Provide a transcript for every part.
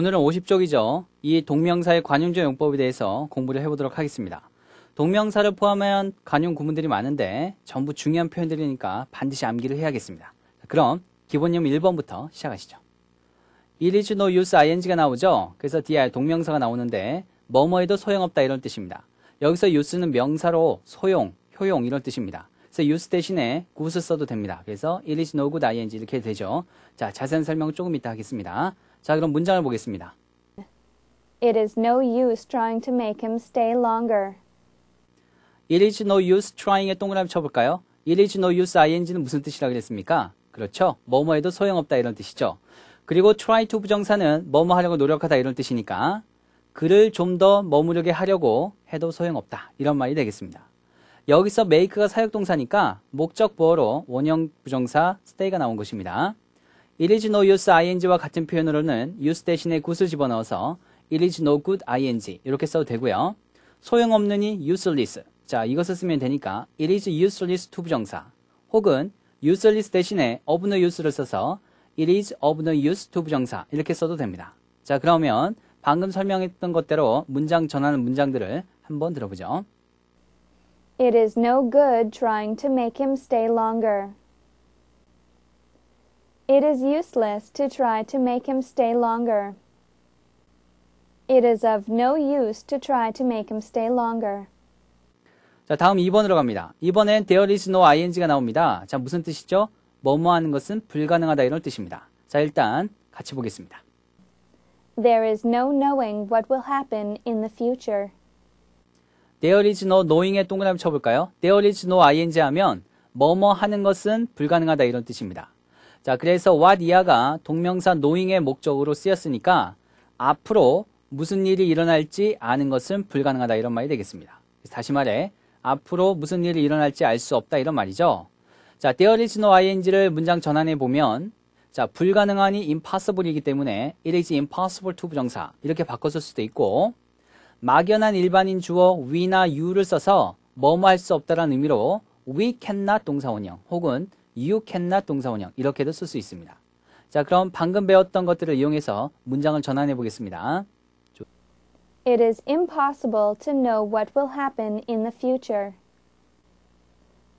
오늘은 50쪽이죠. 이 동명사의 관용적 용법에 대해서 공부를 해보도록 하겠습니다. 동명사를 포함한 관용 구문들이 많은데 전부 중요한 표현들이니까 반드시 암기를 해야겠습니다. 그럼 기본형 1번부터 시작하시죠. It is no use ing가 나오죠. 그래서 dir 동명사가 나오는데 뭐뭐해도 소용없다 이런 뜻입니다. 여기서 use는 명사로 소용, 효용 이런 뜻입니다. 그래서 use 대신에 good 써도 됩니다. 그래서 it is no good ing 이렇게 되죠. 자, 자세한 설명은 조금 이따 하겠습니다. 자, 그럼 문장을 보겠습니다. It is no use trying to make him stay longer. It is no use trying에 동그라미 쳐볼까요? It is no use ing는 무슨 뜻이라 그랬습니까? 그렇죠. 뭐뭐 해도 소용없다 이런 뜻이죠. 그리고 try to 부정사는 뭐뭐 하려고 노력하다 이런 뜻이니까 그를 좀 더 머무르게 하려고 해도 소용없다 이런 말이 되겠습니다. 여기서 make가 사역동사니까 목적 보어로 원형 부정사 stay가 나온 것입니다. it is no use ing와 같은 표현으로는 use 대신에 good을 집어넣어서 it is no good ing 이렇게 써도 되고요. 소용없느니 useless. 자, 이것을 쓰면 되니까 it is useless to 부정사 혹은 useless 대신에 of no use를 써서 it is of no use to 부정사 이렇게 써도 됩니다. 자, 그러면 방금 설명했던 것대로 문장 전하는 문장들을 한번 들어보죠. It is no good trying to make him stay longer. It is useless to try to make him stay longer. It is of no use to try to make him stay longer. 자, 다음 2번으로 갑니다. 이번엔 there is no ing가 나옵니다. 자, 무슨 뜻이죠? 뭐뭐 하는 것은 불가능하다 이런 뜻입니다. 자, 일단 같이 보겠습니다. There is no knowing what will happen in the future. There is no knowing에 동그라미 쳐볼까요? There is no ing 하면 뭐뭐 하는 것은 불가능하다 이런 뜻입니다. 자, 그래서 what 이하가 동명사 knowing의 목적으로 쓰였으니까 앞으로 무슨 일이 일어날지 아는 것은 불가능하다 이런 말이 되겠습니다. 다시 말해 앞으로 무슨 일이 일어날지 알 수 없다 이런 말이죠. 자, there is no ing를 문장 전환해 보면 자, 불가능하니 impossible이기 때문에 it is impossible to 부정사 이렇게 바꿨을 수도 있고 막연한 일반인 주어 we나 you를 써서 뭐뭐 할수 없다라는 의미로 we cannot 동사원형 혹은 you cannot 동사원형 이렇게도 있습니다. 자, 그럼 방금 배웠던 것들을 이용해서 문장을 전환해 보겠습니다. It is impossible to know what will happen in the future.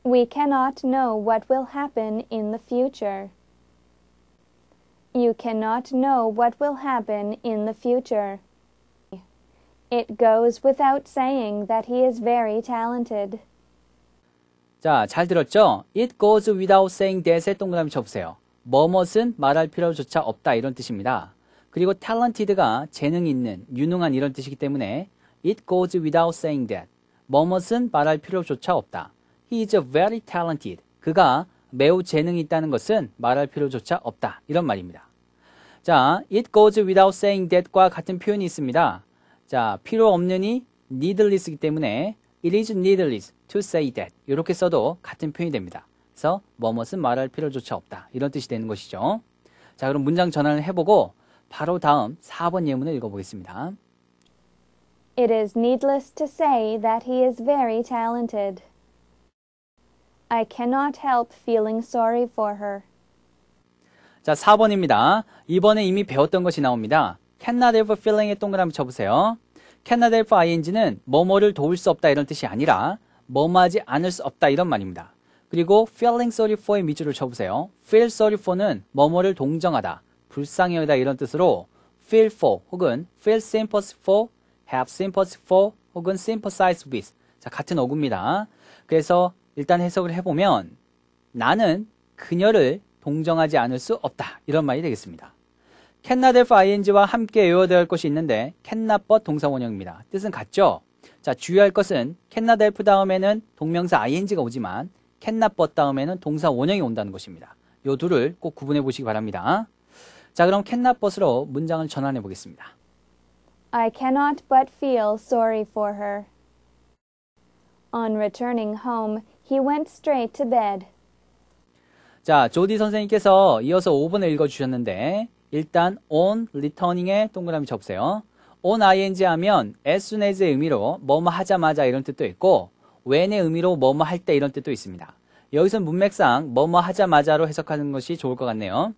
We cannot know what will happen in the future. You cannot know what will happen in the future. It goes without saying that he is very talented. 자, 잘 들었죠? It goes without saying that에 동그라미 쳐보세요. 뭐뭇은 말할 필요조차 없다 이런 뜻입니다. 그리고 talented가 재능 있는, 유능한 이런 뜻이기 때문에 it goes without saying that. 뭐뭇은 말할 필요조차 없다. He is very talented. 그가 매우 재능이 있다는 것은 말할 필요조차 없다. 이런 말입니다. 자, it goes without saying that과 같은 표현이 있습니다. 자, 필요 없느니 needless이기 때문에 It is needless to say that 이렇게 써도 같은 표현이 됩니다. 그래서 뭐뭇은 말할 필요조차 없다. 이런 뜻이 되는 것이죠. 자 그럼 문장 전환을 해보고 바로 다음 4번 예문을 읽어보겠습니다. It is needless to say that he is very talented. I cannot help feeling sorry for her. 자, 4번입니다. 이번에 이미 배웠던 것이 나옵니다. cannot help feeling에 동그라미 쳐보세요. 캐나 델프 ing는 뭐뭐를 도울 수 없다 이런 뜻이 아니라 뭐뭐하지 않을 수 없다 이런 말입니다. 그리고 feeling sorry for의 미주를 쳐보세요. feel sorry for는 뭐뭐를 동정하다, 불쌍해하다 이런 뜻으로 feel for 혹은 feel sympathy for, have sympathy for 혹은 sympathize with 자 같은 어구입니다. 그래서 일단 해석을 해보면 나는 그녀를 동정하지 않을 수 없다 이런 말이 되겠습니다. 캔나 델프 ing와 함께 외워야 할 것이 있는데 캔나 뻗 동사원형입니다. 뜻은 같죠? 자 주의할 것은 캔나 델프 다음에는 동명사 ing가 오지만 캔나 뻗 다음에는 동사 원형이 온다는 것입니다. 요 둘을 꼭 구분해 보시기 바랍니다. 자 그럼 캔나 뻗으로 문장을 전환해 보겠습니다. I cannot but feel sorry for her. On returning home, he went straight to bed. 자, 조디 선생님께서 이어서 5번을 읽어 주셨는데 일단 on returning에 동그라미 접으세요. on ing 하면 as soon as의 의미로 뭐뭐 하자마자 이런 뜻도 있고 when의 의미로 뭐뭐 할 때 이런 뜻도 있습니다. 여기서 문맥상 뭐뭐 하자마자로 해석하는 것이 좋을 것 같네요.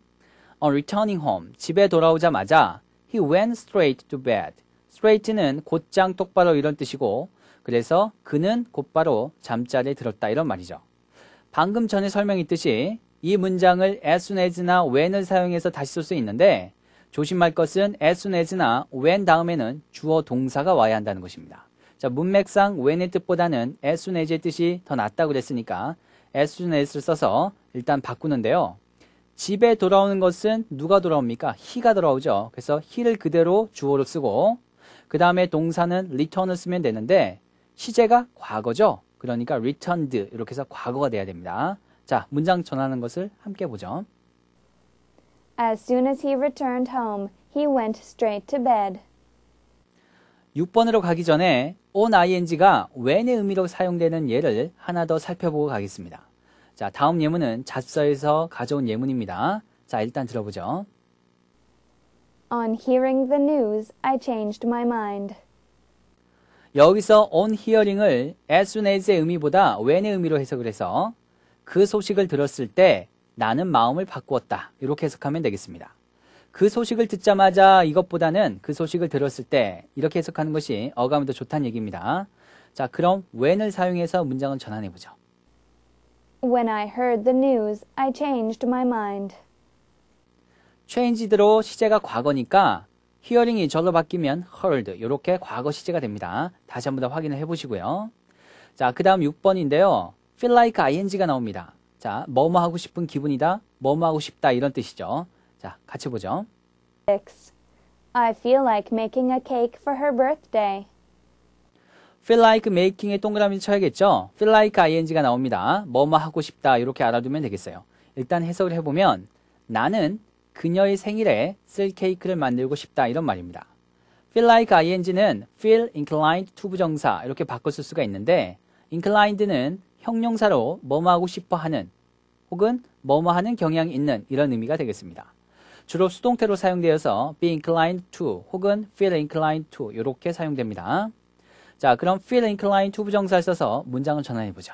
On returning home, 집에 돌아오자마자 he went straight to bed. straight는 곧장 똑바로 이런 뜻이고 그래서 그는 곧바로 잠자리에 들었다 이런 말이죠. 방금 전에 설명했듯이 이 문장을 as soon as나 when을 사용해서 다시 쓸 수 있는데 조심할 것은 as soon as나 when 다음에는 주어 동사가 와야 한다는 것입니다. 자, 문맥상 when의 뜻보다는 as soon as의 뜻이 더 낫다고 그랬으니까 as soon as를 써서 일단 바꾸는데요. 집에 돌아오는 것은 누가 돌아옵니까? he가 돌아오죠. 그래서 he를 그대로 주어로 쓰고 그 다음에 동사는 return을 쓰면 되는데 시제가 과거죠. 그러니까 returned 이렇게 해서 과거가 돼야 됩니다. 자, 문장 전하는 것을 함께 보죠. As soon as he returned home, he went straight to bed. 6번으로 가기 전에 on ing가 when의 의미로 사용되는 예를 하나 더 살펴보고 가겠습니다. 자, 다음 예문은 잡서에서 가져온 예문입니다. 자, 일단 들어보죠. On hearing the news, I changed my mind. 여기서 on hearing을 as soon as의 의미보다 when의 의미로 해석을 해서 그 소식을 들었을 때 나는 마음을 바꾸었다. 이렇게 해석하면 되겠습니다. 그 소식을 듣자마자 이것보다는 그 소식을 들었을 때 이렇게 해석하는 것이 어감이 더 좋다는 얘기입니다. 자, 그럼 when을 사용해서 문장을 전환해 보죠. When I heard the news, I changed my mind. changed로 시제가 과거니까 hearing이 절로 바뀌면 heard 이렇게 과거 시제가 됩니다. 다시 한 번 더 확인을 해 보시고요. 자, 그다음 6번인데요. feel like ing가 나옵니다. 자, 뭐뭐 하고 싶은 기분이다, 뭐뭐 하고 싶다 이런 뜻이죠. 자, 같이 보죠. Six. I feel like making a cake for her birthday. feel like making에 동그라미 쳐야겠죠? feel like ing가 나옵니다. 뭐뭐 하고 싶다 이렇게 알아두면 되겠어요. 일단 해석을 해보면 나는 그녀의 생일에 쓸 케이크를 만들고 싶다 이런 말입니다. feel like ing는 feel inclined to 부정사 이렇게 바꿔 쓸 수가 있는데 inclined는 형용사로 뭐뭐하고 싶어 하는 혹은 뭐뭐하는 경향이 있는 이런 의미가 되겠습니다. 주로 수동태로 사용되어서 be inclined to 혹은 feel inclined to 이렇게 사용됩니다. 자, 그럼 feel inclined to 부정사를 써서 문장을 전환해 보죠.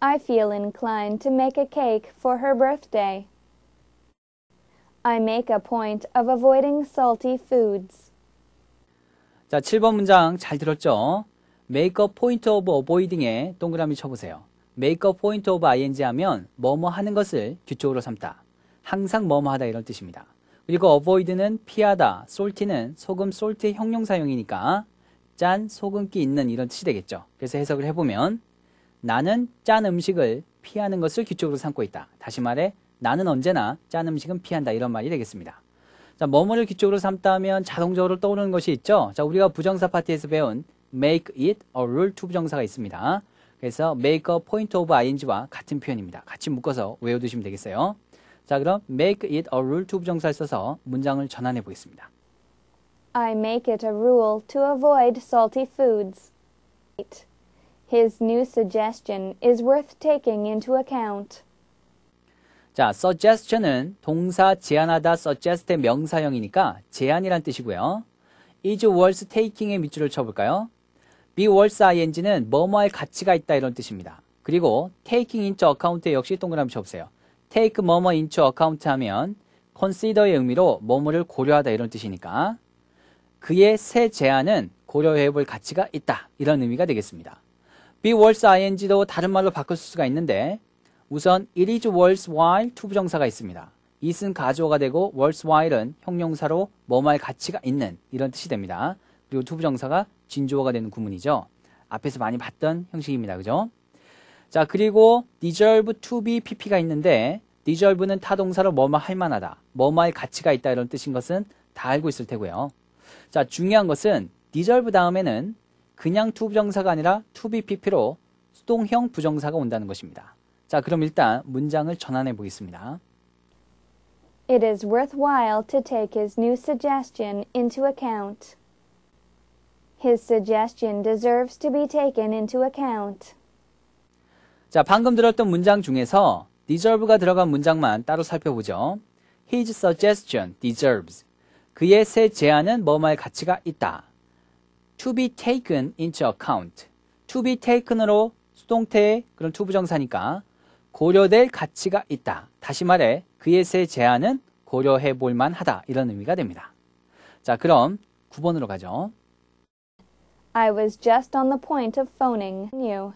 I feel inclined to make a cake for her birthday. I make a point of avoiding salty foods. 자, 7번 문장 잘 들었죠? make a point of avoiding에 동그라미 쳐보세요. make a point of ing 하면 뭐뭐 하는 것을 규칙으로 삼다. 항상 뭐뭐 하다 이런 뜻입니다. 그리고 avoid는 피하다, salty는 소금 salt의 형용사용이니까 짠, 소금기 있는 이런 뜻이 되겠죠. 그래서 해석을 해보면 나는 짠 음식을 피하는 것을 규칙으로 삼고 있다. 다시 말해 나는 언제나 짠 음식은 피한다 이런 말이 되겠습니다. 자, 뭐뭐를 규칙으로 삼다 하면 자동적으로 떠오르는 것이 있죠. 자, 우리가 부정사 파티에서 배운 make it a rule to 부정사가 있습니다. 그래서 make a point of ing와 같은 표현입니다. 같이 묶어서 외워두시면 되겠어요. 자, 그럼 make it a rule to 부정사를 써서 문장을 전환해 보겠습니다. I make it a rule to avoid salty foods. His new suggestion is worth taking into account. 자, suggestion은 동사 제안하다 suggest의 명사형이니까 제안이란 뜻이고요. is worth taking의 밑줄을 쳐볼까요? be worth ing는 뭐뭐할 가치가 있다 이런 뜻입니다. 그리고 taking into account 역시 동그라미 쳐보세요. take 뭐뭐 into account 하면 consider의 의미로 뭐뭐를 고려하다 이런 뜻이니까 그의 새 제안은 고려해볼 가치가 있다 이런 의미가 되겠습니다. be worth ing도 다른 말로 바꿀 수가 있는데 우선 it is worthwhile to 부정사가 있습니다. 이은 가주어가 되고 worthwhile은 형용사로 뭐뭐할 가치가 있는 이런 뜻이 됩니다. 그리고 투부정사가진주어가 되는 구문이죠. 앞에서 많이 봤던 형식입니다. 그죠? 자, 그리고 deserve to be pp가 있는데 deserve는 타동사로 뭐뭐 할 만하다. 뭐뭐 할 가치가 있다 이런 뜻인 것은 다 알고 있을 테고요. 자, 중요한 것은 deserve 다음에는 그냥 투 부정사가 아니라 to be pp로 수동형 부정사가 온다는 것입니다. 자, 그럼 일단 문장을 전환해 보겠습니다. It is worthwhile to take his new suggestion into account. His suggestion deserves to be taken into account. 자, 방금 들었던 문장 중에서 deserve가 들어간 문장만 따로 살펴보죠. His suggestion deserves. 그의 새 제안은 뭐뭐의 가치가 있다. to be taken into account. to be taken으로 수동태의 그런 투부정사니까 고려될 가치가 있다. 다시 말해 그의 새 제안은 고려해 볼 만하다. 이런 의미가 됩니다. 자, 그럼 9번으로 가죠. I was just on the point of phoning you.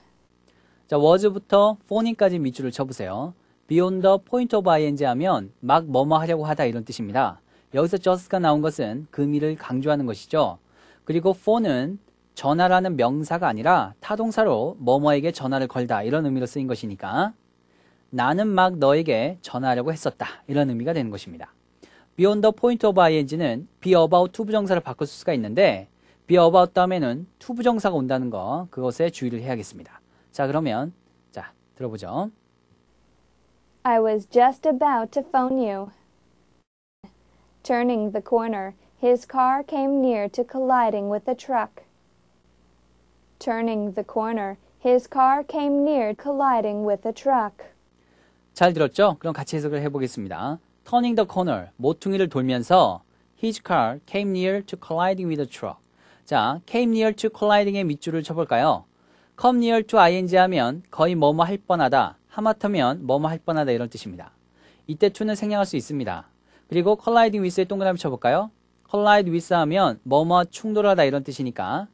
자, was부터 phoning까지 밑줄을 쳐보세요. beyond the point of ing 하면 막 뭐뭐 하려고 하다 이런 뜻입니다. 여기서 just가 나온 것은 금의를 강조하는 것이죠. 그리고 phone은 전화라는 명사가 아니라 타동사로 뭐뭐에게 전화를 걸다 이런 의미로 쓰인 것이니까 나는 막 너에게 전화하려고 했었다 이런 의미가 되는 것입니다. beyond the point of ing는 be about to 부정사를 바꿀 수가 있는데 be about 다음에는 to 부정사가 온다는 거 그것에 주의를 해야겠습니다. 자 그러면 자 들어보죠. I was just about to phone you. Turning the corner, his car came near to colliding with a truck. Turning the corner, his car came near colliding with a truck. 잘 들었죠? 그럼 같이 해석을 해보겠습니다. Turning the corner, 모퉁이를 돌면서 his car came near to colliding with a truck. 자, came near to colliding의 밑줄을 쳐볼까요? come near to ing 하면 거의 뭐뭐 할 뻔하다, 하마터면 뭐뭐 할 뻔하다 이런 뜻입니다. 이때 to는 생략할 수 있습니다. 그리고 colliding with에 동그라미 쳐볼까요? collide with 하면 뭐뭐 충돌하다 이런 뜻이니까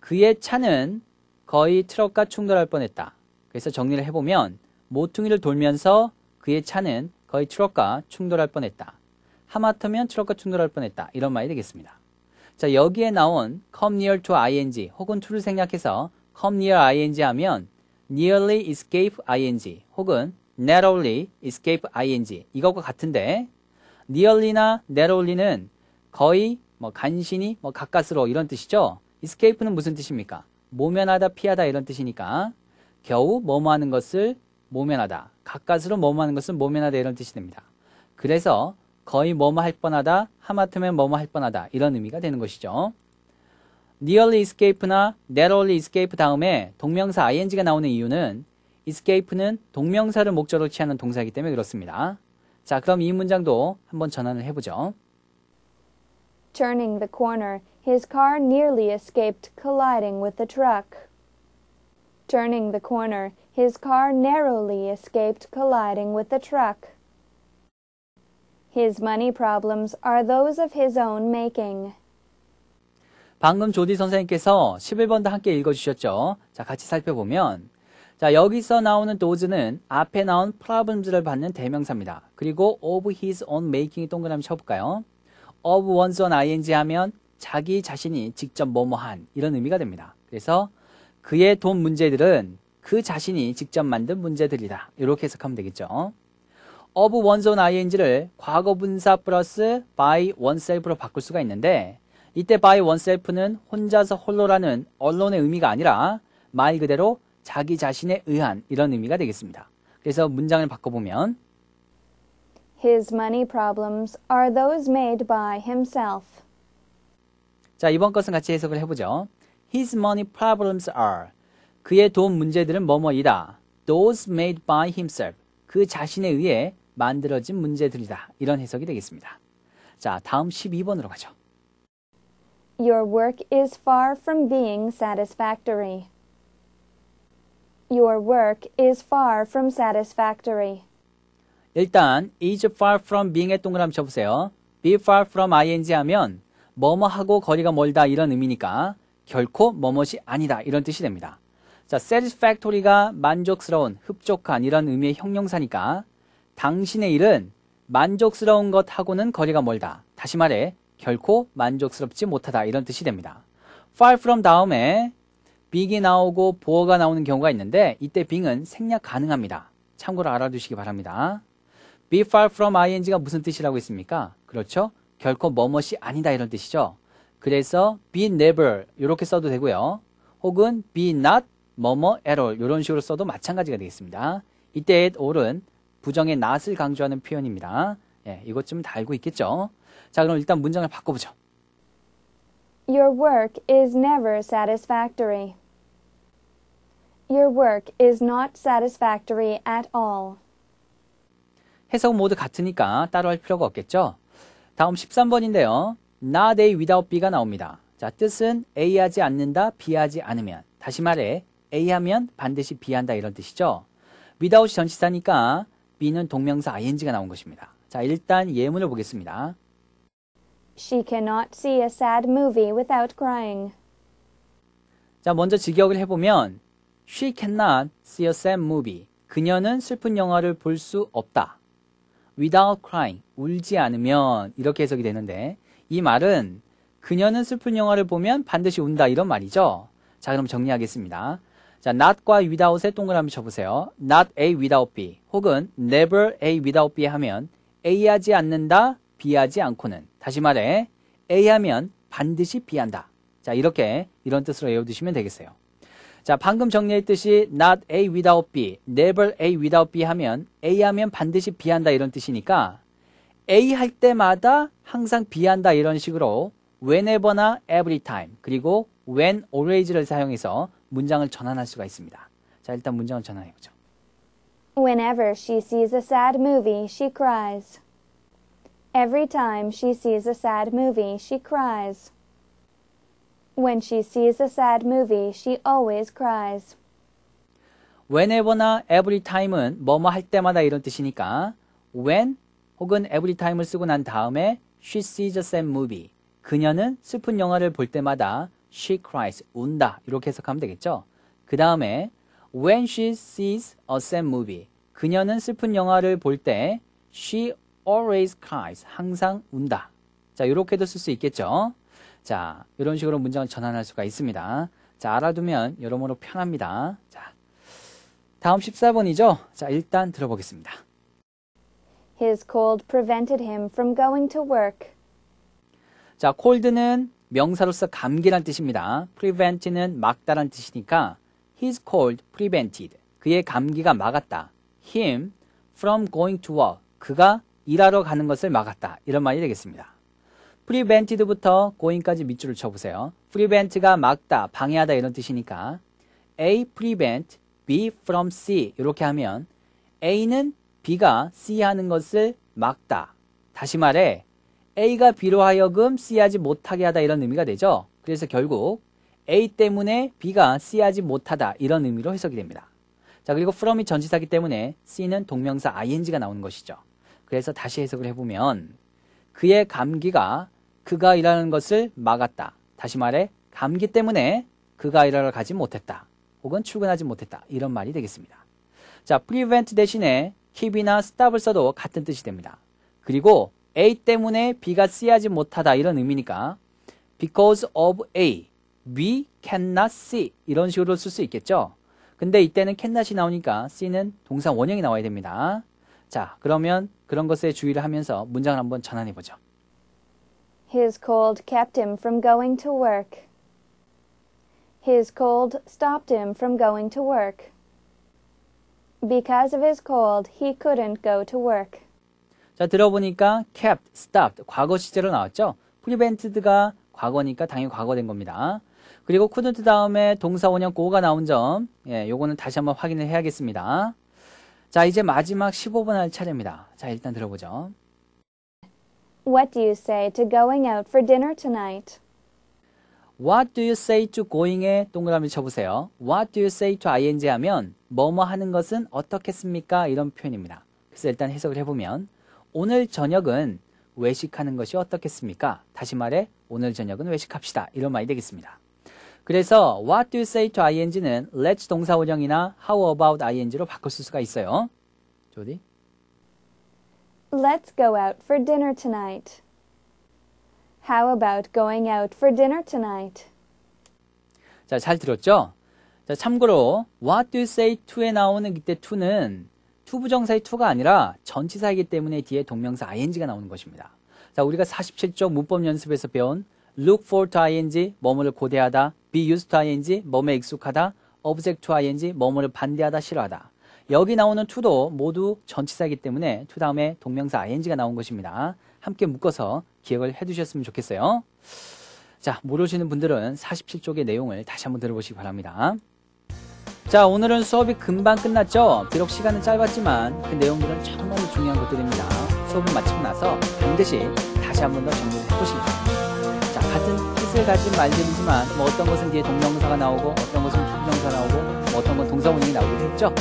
그의 차는 거의 트럭과 충돌할 뻔했다. 그래서 정리를 해보면 모퉁이를 돌면서 그의 차는 거의 트럭과 충돌할 뻔했다. 하마터면 트럭과 충돌할 뻔했다. 이런 말이 되겠습니다. 자, 여기에 나온 come near to ing 혹은 to를 생략해서 come near ing 하면 nearly escape ing 혹은 narrowly escape ing 이것과 같은데 nearly나 narrowly는 거의 뭐 간신히 뭐 가까스로 이런 뜻이죠. escape는 무슨 뜻입니까? 모면하다 피하다 이런 뜻이니까 겨우 뭐뭐하는 것을 모면하다 가까스로 뭐뭐하는 것을 모면하다 이런 뜻이 됩니다. 그래서 거의 뭐뭐 할 뻔하다, 하마터면 뭐뭐 할 뻔하다 이런 의미가 되는 것이죠. nearly escape나 narrowly escape 다음에 동명사 ing가 나오는 이유는 escape는 동명사를 목적으로 취하는 동사이기 때문에 그렇습니다. 자, 그럼 이 문장도 한번 전환을 해보죠. Turning the corner, his car nearly escaped colliding with the truck. Turning the corner, his car narrowly escaped colliding with the truck. His money problems are those of his own making. 방금 조디 선생님께서 11번도 함께 읽어주셨죠? 자, 같이 살펴보면 자, 여기서 나오는 d o e 는 앞에 나온 problems를 받는 대명사입니다. 그리고 of his own making이 동그라미 쳐볼까요? of one's own ing 하면 자기 자신이 직접 뭐뭐한 이런 의미가 됩니다. 그래서 그의 돈 문제들은 그 자신이 직접 만든 문제들이다. 이렇게 해석하면 되겠죠. of one's ing를 과거 분사 플러스 by oneself로 바꿀 수가 있는데 이때 by oneself는 혼자서 홀로라는 언론의 의미가 아니라 말 그대로 자기 자신에 의한 이런 의미가 되겠습니다. 그래서 문장을 바꿔보면 His money problems are those made by himself. 자, 이번 것은 같이 해석을 해보죠. His money problems are 그의 돈 문제들은 뭐뭐이다. Those made by himself. 그 자신에 의해 만들어진 문제들이다. 이런 해석이 되겠습니다. 자, 다음 12번으로 가죠. Your work is far from being satisfactory. Your work is far from satisfactory. 일단 is far from being의 동그라미 쳐보세요. be far from ing 하면 뭐뭐하고 거리가 멀다 이런 의미니까 결코 뭐뭇이 아니다 이런 뜻이 됩니다. 자, satisfactory가 만족스러운, 흡족한 이런 의미의 형용사니까 당신의 일은 만족스러운 것하고는 거리가 멀다. 다시 말해 결코 만족스럽지 못하다 이런 뜻이 됩니다. far from 다음에 빅이 나오고 보어가 나오는 경우가 있는데 이때 b 은 생략 가능합니다. 참고로 알아두시기 바랍니다. be far from ing가 무슨 뜻이라고 했습니까? 그렇죠? 결코 뭐뭇이 아니다 이런 뜻이죠. 그래서 be never 이렇게 써도 되고요. 혹은 be not 뭐뭐 at all 이런 식으로 써도 마찬가지가 되겠습니다. 이때의 all은 부정의 낫을 강조하는 표현입니다. 예, 이것쯤 다 알고 있겠죠? 자, 그럼 일단 문장을 바꿔보죠. Your work is never satisfactory. Your work is not satisfactory at all. 해석은 모두 같으니까 따로 할 필요가 없겠죠? 다음 13번인데요. Not A without B가 나옵니다. 자, 뜻은 A하지 않는다, B하지 않으면. 다시 말해, A하면 반드시 B한다 이런 뜻이죠. without이 전치사니까 B는 동명사 ing가 나온 것입니다. 자, 일단 예문을 보겠습니다. She cannot see a sad movie without crying. 자, 먼저 직역을 해보면 She cannot see a sad movie. 그녀는 슬픈 영화를 볼 수 없다. Without crying. 울지 않으면 이렇게 해석이 되는데 이 말은 그녀는 슬픈 영화를 보면 반드시 운다 이런 말이죠. 자, 그럼 정리하겠습니다. 자, not과 without에 동그라미 쳐보세요. not A without B 혹은 never A without B 하면 A 하지 않는다, B 하지 않고는 다시 말해 A 하면 반드시 B 한다. 자, 이렇게 이런 뜻으로 외워두시면 되겠어요. 자, 방금 정리했듯이 not A without B, never A without B 하면 A 하면 반드시 B 한다 이런 뜻이니까 A 할 때마다 항상 B 한다 이런 식으로 whenever나 every time 그리고 when always를 사용해서 문장을 전환할 수가 있습니다. 자, 일단 문장을 전환해 보죠. Whenever she sees a sad movie, she cries. Every time she sees a sad movie, she cries. When she sees a sad movie, she always cries. whenever나 every time은 뭐뭐 할 때마다 이런 뜻이니까 when 혹은 every time을 쓰고 난 다음에 she sees a sad movie 그녀는 슬픈 영화를 볼 때마다 she cries 운다 이렇게 해석하면 되겠죠. 그 다음에 when she sees a sad movie 그녀는 슬픈 영화를 볼 때 she always cries 항상 운다. 자 이렇게도 쓸 수 있겠죠. 자 이런 식으로 문장을 전환할 수가 있습니다. 자 알아두면 여러모로 편합니다. 자 다음 14번이죠. 자 일단 들어보겠습니다. His cold prevented him from going to work. 자, c o 는 명사로서 감기란 뜻입니다. prevent는 막다란 뜻이니까 he's cold prevented 그의 감기가 막았다. him from going to work 그가 일하러 가는 것을 막았다. 이런 말이 되겠습니다. prevented부터 going까지 밑줄을 쳐보세요. prevent가 막다, 방해하다 이런 뜻이니까 A prevent B from C 이렇게 하면 A는 B가 C 하는 것을 막다. 다시 말해 A가 B로 하여금 C하지 못하게 하다 이런 의미가 되죠. 그래서 결국 A 때문에 B가 C하지 못하다 이런 의미로 해석이 됩니다. 자 그리고 from이 전치사기 때문에 C는 동명사 ing가 나오는 것이죠. 그래서 다시 해석을 해보면 그의 감기가 그가 일하는 것을 막았다. 다시 말해 감기 때문에 그가 일하러 가지 못했다. 혹은 출근하지 못했다. 이런 말이 되겠습니다. 자, prevent 대신에 keep이나 stop을 써도 같은 뜻이 됩니다. 그리고 A 때문에 B가 C하지 못하다 이런 의미니까 because of A, we cannot see 이런 식으로 쓸 수 있겠죠. 근데 이때는 cannot이 나오니까 C는 동사 원형이 나와야 됩니다. 자, 그러면 그런 것에 주의를 하면서 문장을 한번 전환해 보죠. His cold kept him from going to work. His cold stopped him from going to work. Because of his cold, he couldn't go to work. 자, 들어보니까 kept, stopped, 과거 시제로 나왔죠? prevented가 과거니까 당연히 과거된 겁니다. 그리고 couldn't 다음에 동사 원형 고가 나온 점, 예, 요거는 다시 한번 확인을 해야겠습니다. 자, 이제 마지막 1 5분할 차례입니다. 자, 일단 들어보죠. What do you say to going out for dinner tonight? What do you say to going에 동그라미 쳐보세요. What do you say to ing 하면 뭐뭐 하는 것은 어떻겠습니까? 이런 표현입니다. 그래서 일단 해석을 해보면 오늘 저녁은 외식하는 것이 어떻겠습니까? 다시 말해 오늘 저녁은 외식합시다. 이런 말이 되겠습니다. 그래서 what do you say to ing는 let's 동사 원형이나 how about ing로 바꿀 수가 있어요. 조디. Let's go out for dinner tonight. How about going out for dinner tonight? 자, 잘 들었죠? 자, 참고로 what do you say to에 나오는 이때 to는 투부정사의 투가 아니라 전치사이기 때문에 뒤에 동명사 ing가 나오는 것입니다. 자, 우리가 47쪽 문법 연습에서 배운 look for to ing, 뭐뭐를 고대하다, be used to ing, 뭐뭐에 익숙하다, object to ing, 뭐뭐을 반대하다, 싫어하다. 여기 나오는 to도 모두 전치사이기 때문에 to 다음에 동명사 ing가 나온 것입니다. 함께 묶어서 기억을 해두셨으면 좋겠어요. 자, 모르시는 분들은 47쪽의 내용을 다시 한번 들어보시기 바랍니다. 자 오늘은 수업이 금방 끝났죠? 비록 시간은 짧았지만 그 내용들은 정말 중요한 것들입니다. 수업을 마치고 나서 반드시 다시 한 번 더 정리를 해보시기 바랍니다. 자 같은 뜻을 가진 말들이지만 뭐 어떤 것은 뒤에 동명사가 나오고 어떤 것은 부명사 나오고 뭐 어떤 건 동사 원형이 나오기도 했죠?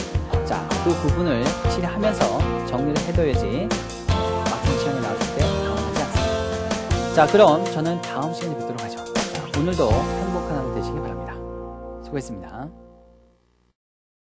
자그 부분을 실히 하면서 정리를 해둬야지 막상 시험에 나왔을 때 당황하지 않습니다. 자 그럼 저는 다음 시간에 뵙도록 하죠. 오늘도 행복한 하루 되시길 바랍니다. 수고했습니다.